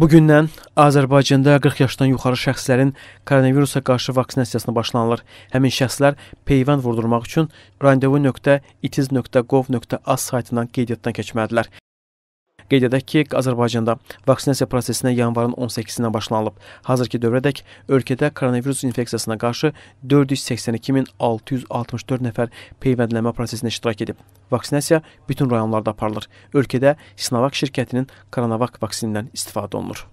Bugündən Azərbaycanda 40 yaşdan yuxarı şəxslərin koronavirusa qarşı vaksinasiyasına başlanılır. Həmin şəxslər peyvənd vurdurmaq üçün randevu.itiz.gov.az saytından qeydiyyatdan keçməlidirlər. Qeyd edək ki, Azərbaycanda vaksinasiya prosesinə yanvarın 18-dən başlanılıb. Hazırki dövrədək ölkədə koronavirus infeksiyasına qarşı 482664 nəfər peyvəndlənmə prosesində iştirak edib. Vaksinasiya bütün rayonlarda aparılır. Ölkədə Sinovac şirkətinin Coronavac vaksinindən istifadə olunur.